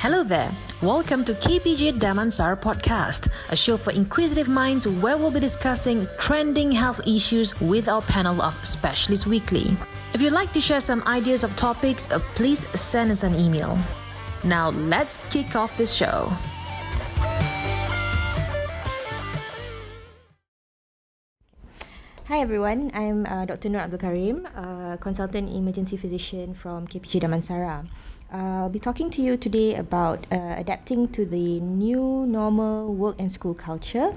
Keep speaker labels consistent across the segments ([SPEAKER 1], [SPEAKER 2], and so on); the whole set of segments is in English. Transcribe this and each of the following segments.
[SPEAKER 1] Hello there. Welcome to KPJ Damansar Podcast, a show for inquisitive minds where we'll be discussing trending health issues with our panel of specialists weekly. If you'd like to share some ideas of topics, uh, please send us an email. Now, let's kick off this show. Hi everyone, I'm uh, Dr. Nur Abdul Karim, consultant emergency physician from KPJ Damansara. I'll be talking to you today about uh, adapting to the new normal work and school culture,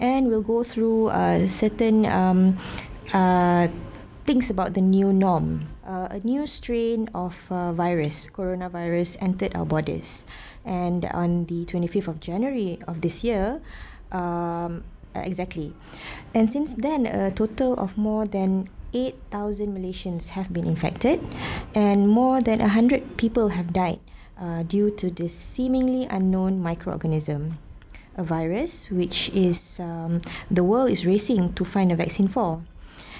[SPEAKER 1] and we'll go through uh, certain um, uh, things about the new norm. Uh, a new strain of uh, virus, coronavirus, entered our borders, and on the 25th of January of this year, um, exactly. And since then, a total of more than 8,000 Malaysians have been infected and more than 100 people have died uh, due to this seemingly unknown microorganism, a virus which is um, the world is racing to find a vaccine for.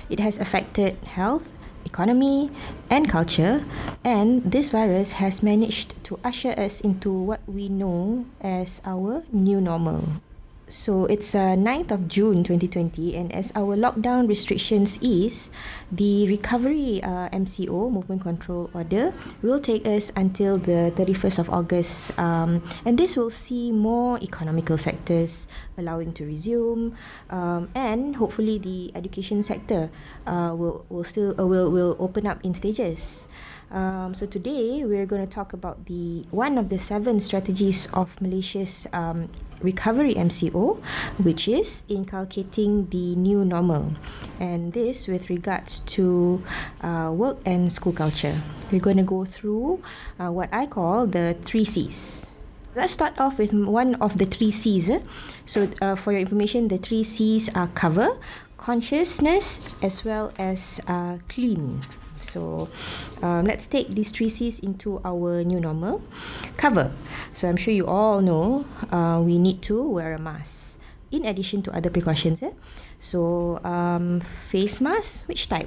[SPEAKER 1] It has affected health, economy and culture and this virus has managed to usher us into what we know as our new normal. So it's uh, 9th of June 2020 and as our lockdown restrictions ease, the recovery uh, MCO, Movement Control Order, will take us until the 31st of August um, and this will see more economical sectors allowing to resume um, and hopefully the education sector uh, will, will still uh, will, will open up in stages. Um, so today we're going to talk about the one of the seven strategies of Malaysia's um, recovery MCO, which is inculcating the new normal, and this with regards to uh, work and school culture. We're going to go through uh, what I call the three C's. Let's start off with one of the three C's. Eh? So, uh, for your information, the three C's are cover, consciousness, as well as uh, clean. So um, let's take these three C's into our new normal. Cover. So I'm sure you all know uh, we need to wear a mask in addition to other precautions. Eh? So um, face mask, which type?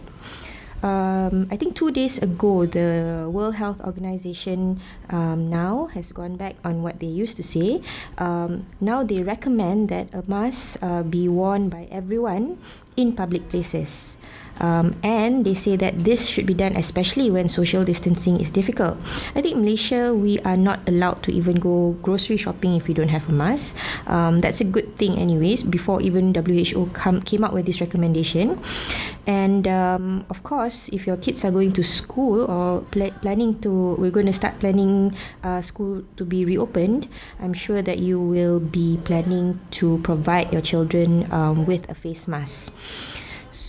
[SPEAKER 1] Um, I think two days ago, the World Health Organization um, now has gone back on what they used to say. Um, now they recommend that a mask uh, be worn by everyone in public places um, and they say that this should be done especially when social distancing is difficult. I think Malaysia we are not allowed to even go grocery shopping if we don't have a mask. Um, that's a good thing, anyways. Before even WHO come came up with this recommendation, and um, of course, if your kids are going to school or pl- planning to, we're going to start planning uh, school to be reopened. I'm sure that you will be planning to provide your children um, with a face mask.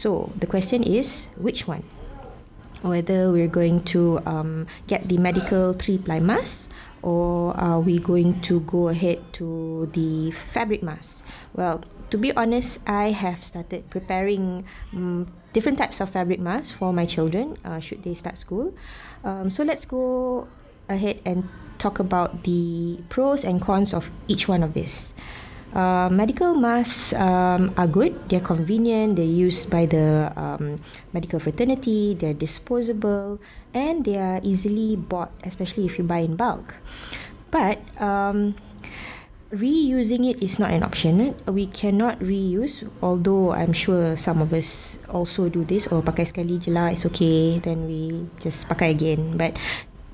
[SPEAKER 1] So the question is which one? Whether we're going to um, get the medical three ply mask or are we going to go ahead to the fabric mask? Well, to be honest, I have started preparing um, different types of fabric masks for my children uh, should they start school. Um, so let's go ahead and talk about the pros and cons of each one of this. uh, medical masks um, are good. They're convenient. They're used by the um, medical fraternity. They're disposable and they are easily bought, especially if you buy in bulk. But um, reusing it is not an option. We cannot reuse, although I'm sure some of us also do this. Or oh, pakai sekali je lah, it's okay. Then we just pakai again. But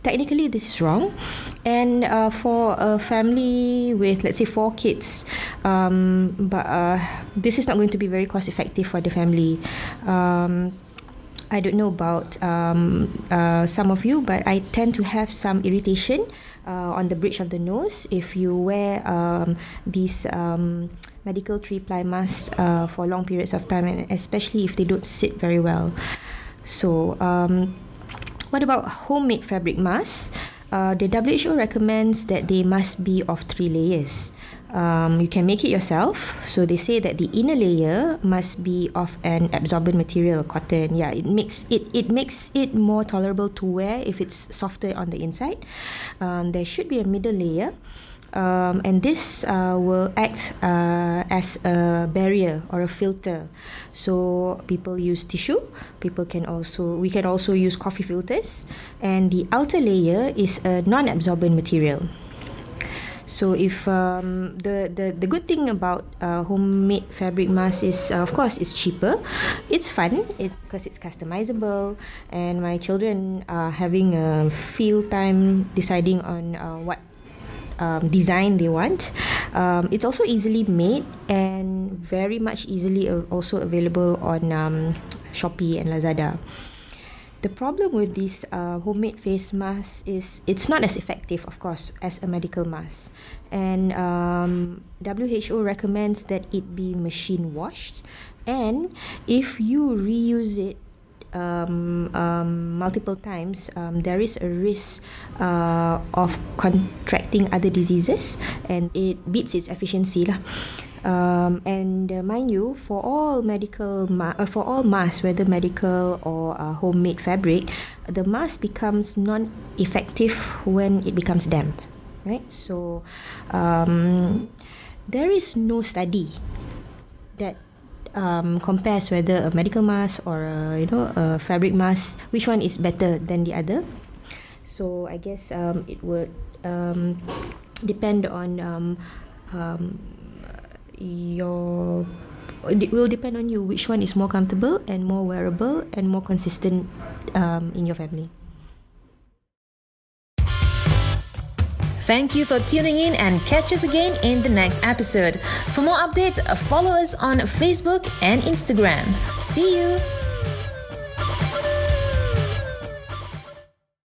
[SPEAKER 1] technically, this is wrong. And uh, for a family with, let's say, four kids, uh, um, but uh, this is not going to be very cost effective for the family. Um, I don't know about um, uh, some of you, but I tend to have some irritation uh, on the bridge of the nose if you wear um, these um, medical three ply masks uh, for long periods of time, and especially if they don't sit very well. So, um, what about homemade fabric masks? Uh, the WHO recommends that they must be of three layers. Um, you can make it yourself. So they say that the inner layer must be of an absorbent material, cotton. Yeah, it makes it it makes it more tolerable to wear if it's softer on the inside. Um, there should be a middle layer. Um, and this uh, will act uh, as a barrier or a filter. So people use tissue. People can also we can also use coffee filters, and the outer layer is a non-absorbent material. So if um, the the the good thing about uh, homemade fabric mask is uh, of course it's cheaper, it's fun, it's because it's customizable, and my children are having a feel time deciding on uh, what um, design they want. Um, it's also easily made and very much easily uh, also available on um, Shopee and Lazada the problem with this uh, homemade face mask is it's not as effective, of course, as a medical mask. And um, WHO recommends that it be machine washed. And if you reuse it, um, um, multiple times, um, there is a risk uh, of contracting other diseases and it beats its efficiency. Lah. Um, and uh, mind you, for all medical ma- uh, for all masks, whether medical or uh, homemade fabric, the mask becomes non-effective when it becomes damp, right? So, um, there is no study that um, compares whether a medical mask or a, you know a fabric mask, which one is better than the other. So I guess um, it would um, depend on um, um, your. It will depend on you which one is more comfortable and more wearable and more consistent um, in your family. Thank you for tuning in and catch us again in the next episode. For more updates, follow us on Facebook and Instagram. See you!